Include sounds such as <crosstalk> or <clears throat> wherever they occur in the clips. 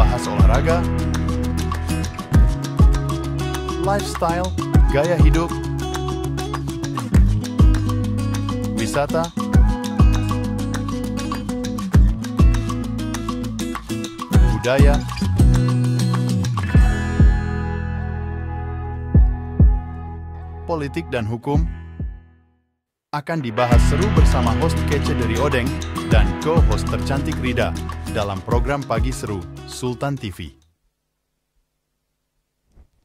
membahas olahraga, lifestyle, gaya hidup, wisata, budaya, politik dan hukum, akan dibahas seru bersama host kece dari Odeng dan co-host tercantik Rida dalam program Pagi Seru Sultan TV.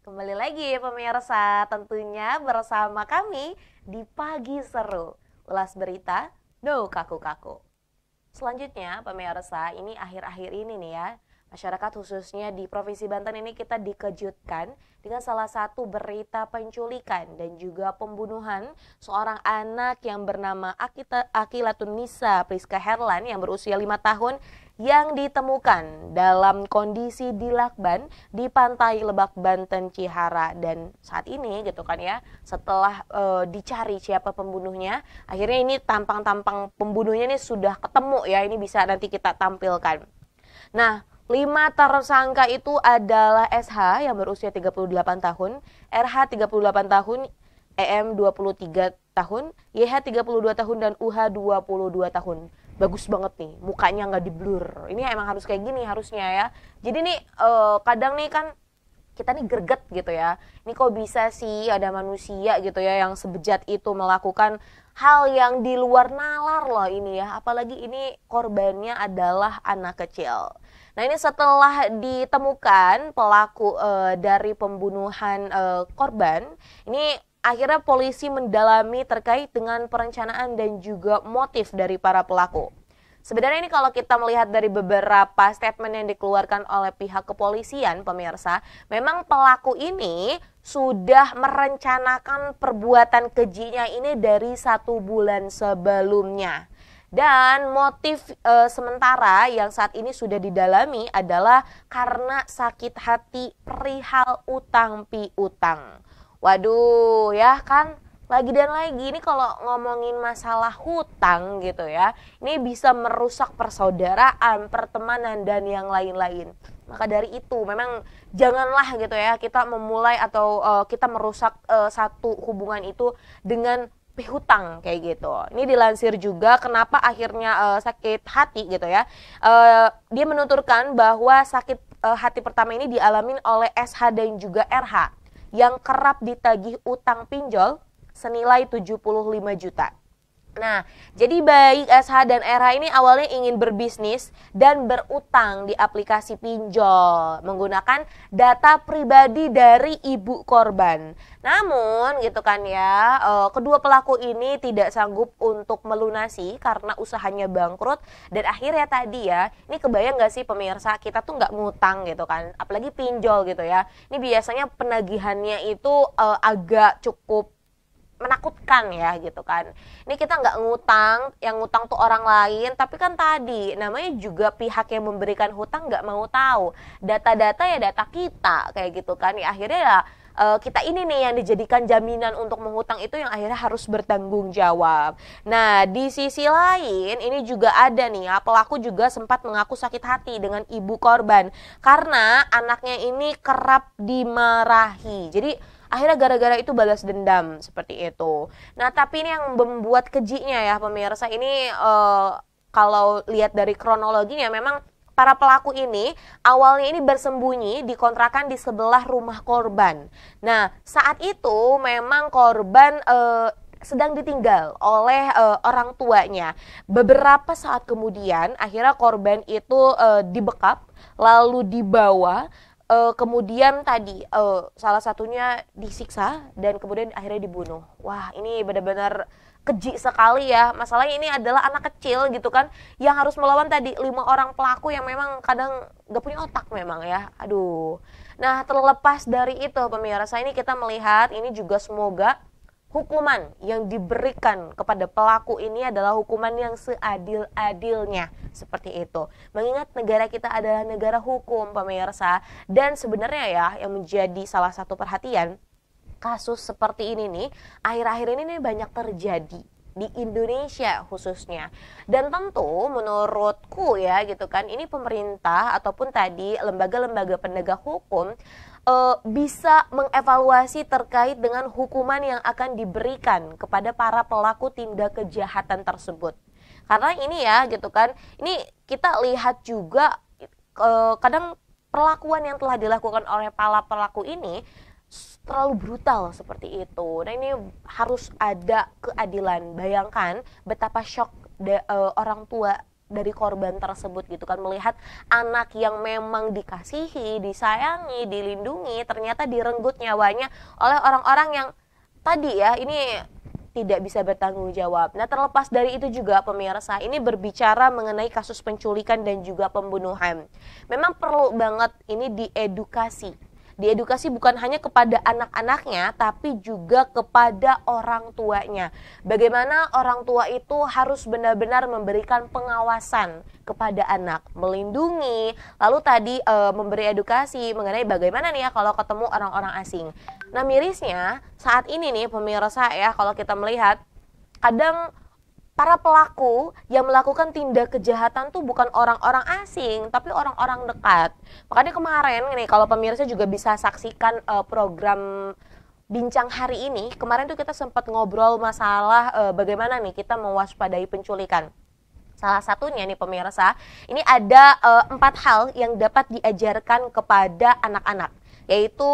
Kembali lagi pemirsa, tentunya bersama kami di Pagi Seru. Ulas berita, no kaku-kaku. Selanjutnya pemirsa, ini akhir-akhir ini nih ya, Masyarakat khususnya di Provinsi Banten ini kita dikejutkan dengan salah satu berita penculikan dan juga pembunuhan seorang anak yang bernama Akita, Akila Tunisa Priska Herlan yang berusia 5 tahun yang ditemukan dalam kondisi dilakban di pantai Lebak Banten Cihara dan saat ini gitu kan ya setelah e, dicari siapa pembunuhnya akhirnya ini tampang-tampang pembunuhnya ini sudah ketemu ya ini bisa nanti kita tampilkan. Nah, Lima tersangka itu adalah SH yang berusia 38 tahun, RH 38 tahun, EM 23 tahun, YH 32 tahun, dan UH 22 tahun. Bagus banget nih, mukanya nggak di blur. Ini emang harus kayak gini harusnya ya. Jadi nih uh, kadang nih kan kita nih greget gitu ya. Ini kok bisa sih ada manusia gitu ya yang sebejat itu melakukan hal yang di luar nalar loh ini ya. Apalagi ini korbannya adalah anak kecil. Nah ini setelah ditemukan pelaku e, dari pembunuhan e, korban, ini akhirnya polisi mendalami terkait dengan perencanaan dan juga motif dari para pelaku. Sebenarnya ini kalau kita melihat dari beberapa statement yang dikeluarkan oleh pihak kepolisian, pemirsa, memang pelaku ini sudah merencanakan perbuatan kejinya ini dari satu bulan sebelumnya. Dan motif e, sementara yang saat ini sudah didalami adalah karena sakit hati perihal utang piutang. Waduh, ya kan lagi dan lagi ini kalau ngomongin masalah hutang gitu ya ini bisa merusak persaudaraan pertemanan dan yang lain-lain maka dari itu memang janganlah gitu ya kita memulai atau uh, kita merusak uh, satu hubungan itu dengan hutang kayak gitu. Ini dilansir juga kenapa akhirnya uh, sakit hati gitu ya. Uh, dia menuturkan bahwa sakit uh, hati pertama ini dialami oleh SH dan juga RH yang kerap ditagih utang pinjol senilai 75 juta. Nah, jadi baik SH dan RH ini awalnya ingin berbisnis dan berutang di aplikasi pinjol menggunakan data pribadi dari ibu korban. Namun, gitu kan ya, eh, kedua pelaku ini tidak sanggup untuk melunasi karena usahanya bangkrut dan akhirnya tadi ya, ini kebayang gak sih pemirsa kita tuh nggak ngutang gitu kan, apalagi pinjol gitu ya. Ini biasanya penagihannya itu eh, agak cukup menakutkan ya gitu kan. Ini kita nggak ngutang, yang ngutang tuh orang lain, tapi kan tadi namanya juga pihak yang memberikan hutang nggak mau tahu data-data ya data kita kayak gitu kan. Ya akhirnya ya eh, kita ini nih yang dijadikan jaminan untuk menghutang itu yang akhirnya harus bertanggung jawab. Nah, di sisi lain ini juga ada nih ya, pelaku juga sempat mengaku sakit hati dengan ibu korban karena anaknya ini kerap dimarahi. Jadi akhirnya gara-gara itu balas dendam seperti itu nah tapi ini yang membuat kejinya ya pemirsa ini uh, kalau lihat dari kronologinya memang para pelaku ini awalnya ini bersembunyi di kontrakan di sebelah rumah korban. Nah, saat itu memang korban uh, sedang ditinggal oleh e, orang tuanya. Beberapa saat kemudian akhirnya korban itu e, dibekap lalu dibawa uh, kemudian tadi uh, salah satunya disiksa dan kemudian akhirnya dibunuh. Wah, ini benar-benar keji sekali ya. Masalahnya ini adalah anak kecil gitu kan yang harus melawan tadi lima orang pelaku yang memang kadang gak punya otak memang ya. Aduh. Nah, terlepas dari itu pemirsa ini kita melihat ini juga semoga hukuman yang diberikan kepada pelaku ini adalah hukuman yang seadil-adilnya seperti itu. Mengingat negara kita adalah negara hukum pemirsa dan sebenarnya ya yang menjadi salah satu perhatian kasus seperti ini nih akhir-akhir ini nih banyak terjadi di Indonesia khususnya. Dan tentu menurutku ya gitu kan ini pemerintah ataupun tadi lembaga-lembaga penegak hukum uh, bisa mengevaluasi terkait dengan hukuman yang akan diberikan kepada para pelaku tindak kejahatan tersebut. Karena ini ya gitu kan, ini kita lihat juga uh, kadang perlakuan yang telah dilakukan oleh para pelaku ini terlalu brutal seperti itu. Nah ini harus ada keadilan. Bayangkan betapa shock de, uh, orang tua dari korban tersebut gitu kan melihat anak yang memang dikasihi, disayangi, dilindungi ternyata direnggut nyawanya oleh orang-orang yang tadi ya ini tidak bisa bertanggung jawab. Nah, terlepas dari itu juga pemirsa, ini berbicara mengenai kasus penculikan dan juga pembunuhan. Memang perlu banget ini diedukasi diedukasi bukan hanya kepada anak-anaknya tapi juga kepada orang tuanya. Bagaimana orang tua itu harus benar-benar memberikan pengawasan kepada anak, melindungi, lalu tadi e, memberi edukasi mengenai bagaimana nih ya kalau ketemu orang-orang asing. Nah, mirisnya saat ini nih pemirsa ya kalau kita melihat kadang para pelaku yang melakukan tindak kejahatan tuh bukan orang-orang asing tapi orang-orang dekat makanya kemarin nih kalau pemirsa juga bisa saksikan uh, program bincang hari ini kemarin tuh kita sempat ngobrol masalah uh, bagaimana nih kita mewaspadai penculikan Salah satunya nih pemirsa, ini ada eh, empat hal yang dapat diajarkan kepada anak-anak, yaitu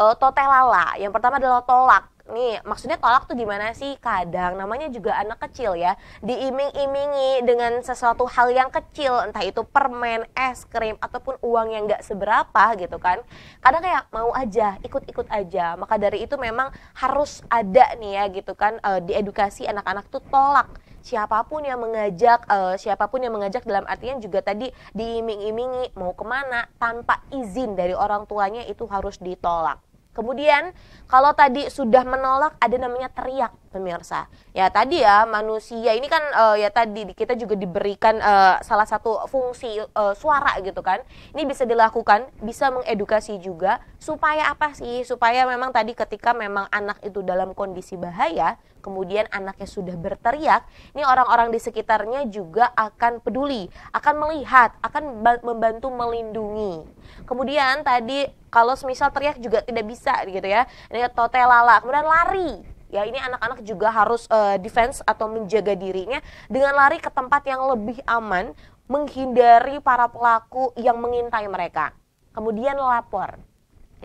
uh, totelala. Yang pertama adalah tolak nih maksudnya tolak tuh gimana sih kadang namanya juga anak kecil ya diiming-imingi dengan sesuatu hal yang kecil entah itu permen es krim ataupun uang yang nggak seberapa gitu kan kadang kayak mau aja ikut-ikut aja maka dari itu memang harus ada nih ya gitu kan eh, di diedukasi anak-anak tuh tolak siapapun yang mengajak uh, siapapun yang mengajak dalam artian juga tadi diiming-imingi mau kemana tanpa izin dari orang tuanya itu harus ditolak Kemudian kalau tadi sudah menolak ada namanya teriak pemirsa. Ya tadi ya manusia ini kan uh, ya tadi kita juga diberikan uh, salah satu fungsi uh, suara gitu kan. Ini bisa dilakukan, bisa mengedukasi juga supaya apa sih? Supaya memang tadi ketika memang anak itu dalam kondisi bahaya, kemudian anaknya sudah berteriak, ini orang-orang di sekitarnya juga akan peduli, akan melihat, akan membantu melindungi. Kemudian tadi kalau semisal teriak juga tidak bisa gitu ya, Ini totelala, kemudian lari ya ini anak-anak juga harus uh, defense atau menjaga dirinya dengan lari ke tempat yang lebih aman menghindari para pelaku yang mengintai mereka kemudian lapor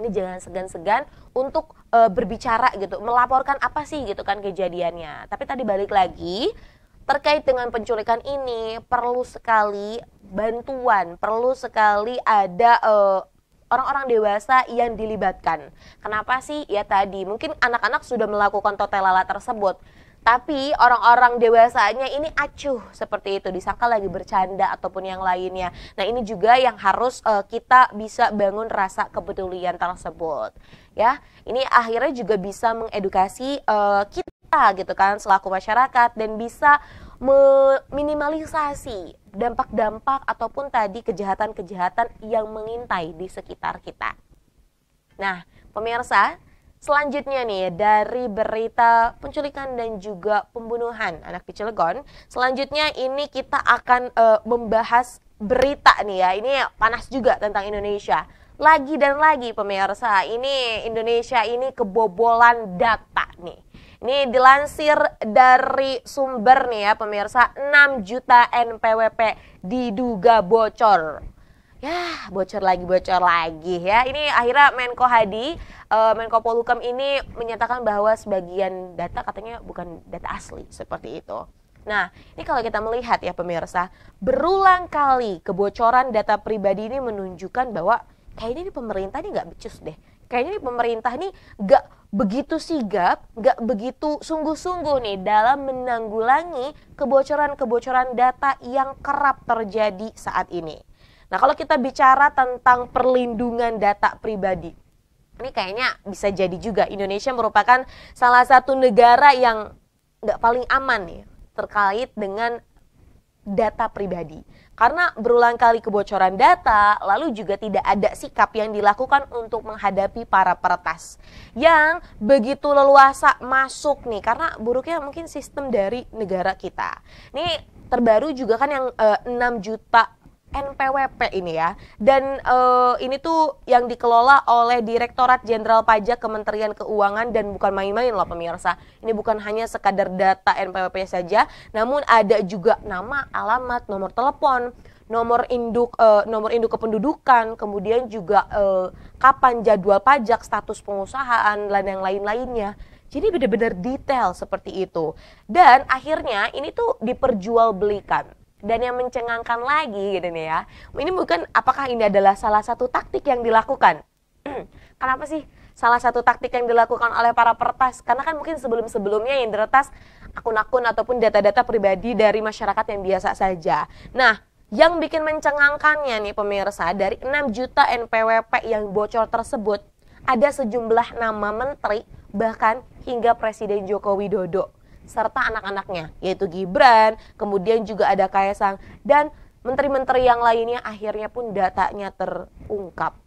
ini jangan segan-segan untuk uh, berbicara gitu, melaporkan apa sih gitu kan kejadiannya. Tapi tadi balik lagi terkait dengan penculikan ini perlu sekali bantuan, perlu sekali ada uh, orang-orang dewasa yang dilibatkan. Kenapa sih? Ya tadi mungkin anak-anak sudah melakukan totelala tersebut, tapi orang-orang dewasanya ini acuh seperti itu disangka lagi bercanda ataupun yang lainnya. Nah, ini juga yang harus uh, kita bisa bangun rasa kepedulian tersebut. Ya, ini akhirnya juga bisa mengedukasi uh, kita gitu kan selaku masyarakat dan bisa meminimalisasi dampak-dampak ataupun tadi kejahatan-kejahatan yang mengintai di sekitar kita. Nah, pemirsa, Selanjutnya nih dari berita penculikan dan juga pembunuhan anak di Cilegon. Selanjutnya ini kita akan e, membahas berita nih ya. Ini panas juga tentang Indonesia. Lagi dan lagi pemirsa, ini Indonesia ini kebobolan data nih. Ini dilansir dari sumber nih ya pemirsa 6 juta NPWP diduga bocor. Ya, bocor lagi, bocor lagi ya. Ini akhirnya Menko Hadi, uh, Menko Polhukam ini menyatakan bahwa sebagian data katanya bukan data asli seperti itu. Nah, ini kalau kita melihat ya pemirsa, berulang kali kebocoran data pribadi ini menunjukkan bahwa kayaknya ini pemerintah ini gak becus deh. Kayaknya ini pemerintah ini gak begitu sigap, nggak begitu sungguh-sungguh nih dalam menanggulangi kebocoran-kebocoran data yang kerap terjadi saat ini. Nah, kalau kita bicara tentang perlindungan data pribadi, ini kayaknya bisa jadi juga Indonesia merupakan salah satu negara yang nggak paling aman nih terkait dengan data pribadi. Karena berulang kali kebocoran data, lalu juga tidak ada sikap yang dilakukan untuk menghadapi para peretas. Yang begitu leluasa masuk nih, karena buruknya mungkin sistem dari negara kita. ini terbaru juga kan yang e, eh, 6 juta NPWP ini ya. Dan uh, ini tuh yang dikelola oleh Direktorat Jenderal Pajak Kementerian Keuangan dan bukan main-main loh pemirsa. Ini bukan hanya sekadar data NPWP saja, namun ada juga nama, alamat, nomor telepon, nomor induk uh, nomor induk kependudukan, kemudian juga uh, kapan jadwal pajak, status pengusahaan dan yang lain-lainnya. Jadi benar-benar detail seperti itu. Dan akhirnya ini tuh diperjualbelikan dan yang mencengangkan lagi gitu nih ya. Ini bukan apakah ini adalah salah satu taktik yang dilakukan? <clears throat> Kenapa sih salah satu taktik yang dilakukan oleh para pertas? Karena kan mungkin sebelum-sebelumnya yang diretas akun-akun ataupun data-data pribadi dari masyarakat yang biasa saja. Nah, yang bikin mencengangkannya nih pemirsa, dari 6 juta NPWP yang bocor tersebut, ada sejumlah nama menteri bahkan hingga Presiden Joko Widodo serta anak-anaknya yaitu Gibran, kemudian juga ada Kaisang dan menteri-menteri yang lainnya akhirnya pun datanya terungkap.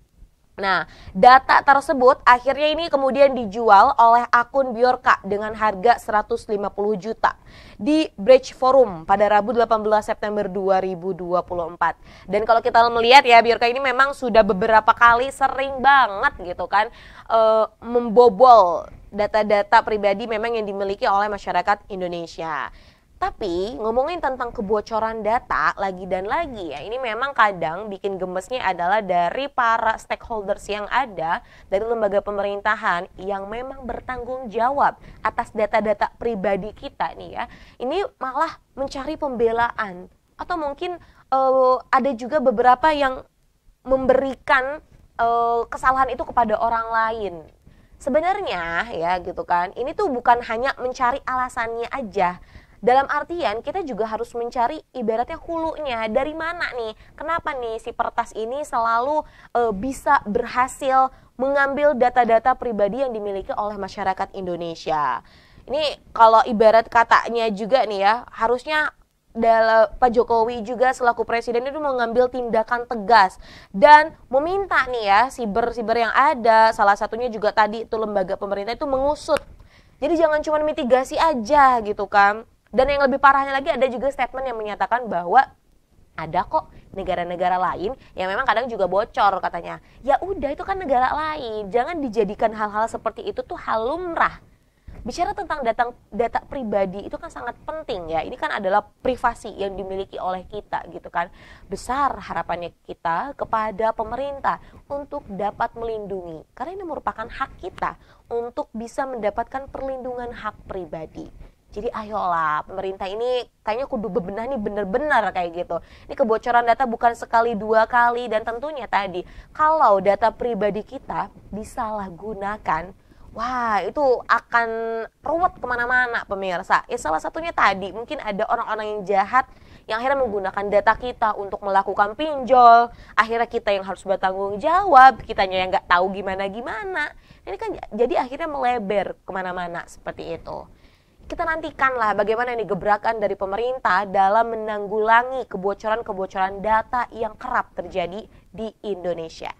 Nah, data tersebut akhirnya ini kemudian dijual oleh akun Biorka dengan harga 150 juta di Bridge Forum pada Rabu 18 September 2024. Dan kalau kita melihat ya Biorka ini memang sudah beberapa kali sering banget gitu kan uh, membobol data-data pribadi memang yang dimiliki oleh masyarakat Indonesia. Tapi ngomongin tentang kebocoran data lagi dan lagi ya, ini memang kadang bikin gemesnya adalah dari para stakeholders yang ada dari lembaga pemerintahan yang memang bertanggung jawab atas data-data pribadi kita nih ya. Ini malah mencari pembelaan atau mungkin uh, ada juga beberapa yang memberikan uh, kesalahan itu kepada orang lain sebenarnya ya gitu kan ini tuh bukan hanya mencari alasannya aja dalam artian kita juga harus mencari ibaratnya hulunya dari mana nih? Kenapa nih si pertas ini selalu e, bisa berhasil mengambil data-data pribadi yang dimiliki oleh masyarakat Indonesia? Ini kalau ibarat katanya juga nih ya, harusnya dalam Pak Jokowi juga selaku presiden itu mengambil tindakan tegas dan meminta nih ya siber-siber yang ada salah satunya juga tadi itu lembaga pemerintah itu mengusut jadi jangan cuma mitigasi aja gitu kan dan yang lebih parahnya lagi ada juga statement yang menyatakan bahwa ada kok negara-negara lain yang memang kadang juga bocor katanya. Ya udah itu kan negara lain, jangan dijadikan hal-hal seperti itu tuh hal lumrah. Bicara tentang data, data pribadi itu kan sangat penting ya. Ini kan adalah privasi yang dimiliki oleh kita gitu kan. Besar harapannya kita kepada pemerintah untuk dapat melindungi. Karena ini merupakan hak kita untuk bisa mendapatkan perlindungan hak pribadi jadi ayolah, pemerintah ini kayaknya kudu bebenah nih bener-bener kayak gitu. Ini kebocoran data bukan sekali dua kali dan tentunya tadi kalau data pribadi kita disalahgunakan, Wah, itu akan ruwet kemana-mana pemirsa. Ya salah satunya tadi, mungkin ada orang-orang yang jahat yang akhirnya menggunakan data kita untuk melakukan pinjol. Akhirnya kita yang harus bertanggung jawab, kitanya yang nggak tahu gimana-gimana. Ini kan jadi akhirnya melebar kemana-mana seperti itu kita nantikanlah bagaimana ini gebrakan dari pemerintah dalam menanggulangi kebocoran-kebocoran data yang kerap terjadi di Indonesia.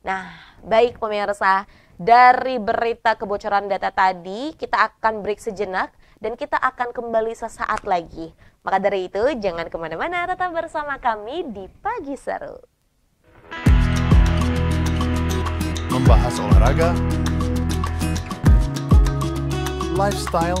Nah, baik pemirsa, dari berita kebocoran data tadi kita akan break sejenak dan kita akan kembali sesaat lagi. Maka dari itu jangan kemana-mana, tetap bersama kami di Pagi Seru. Membahas olahraga, lifestyle,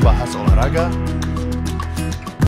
membahas olahraga,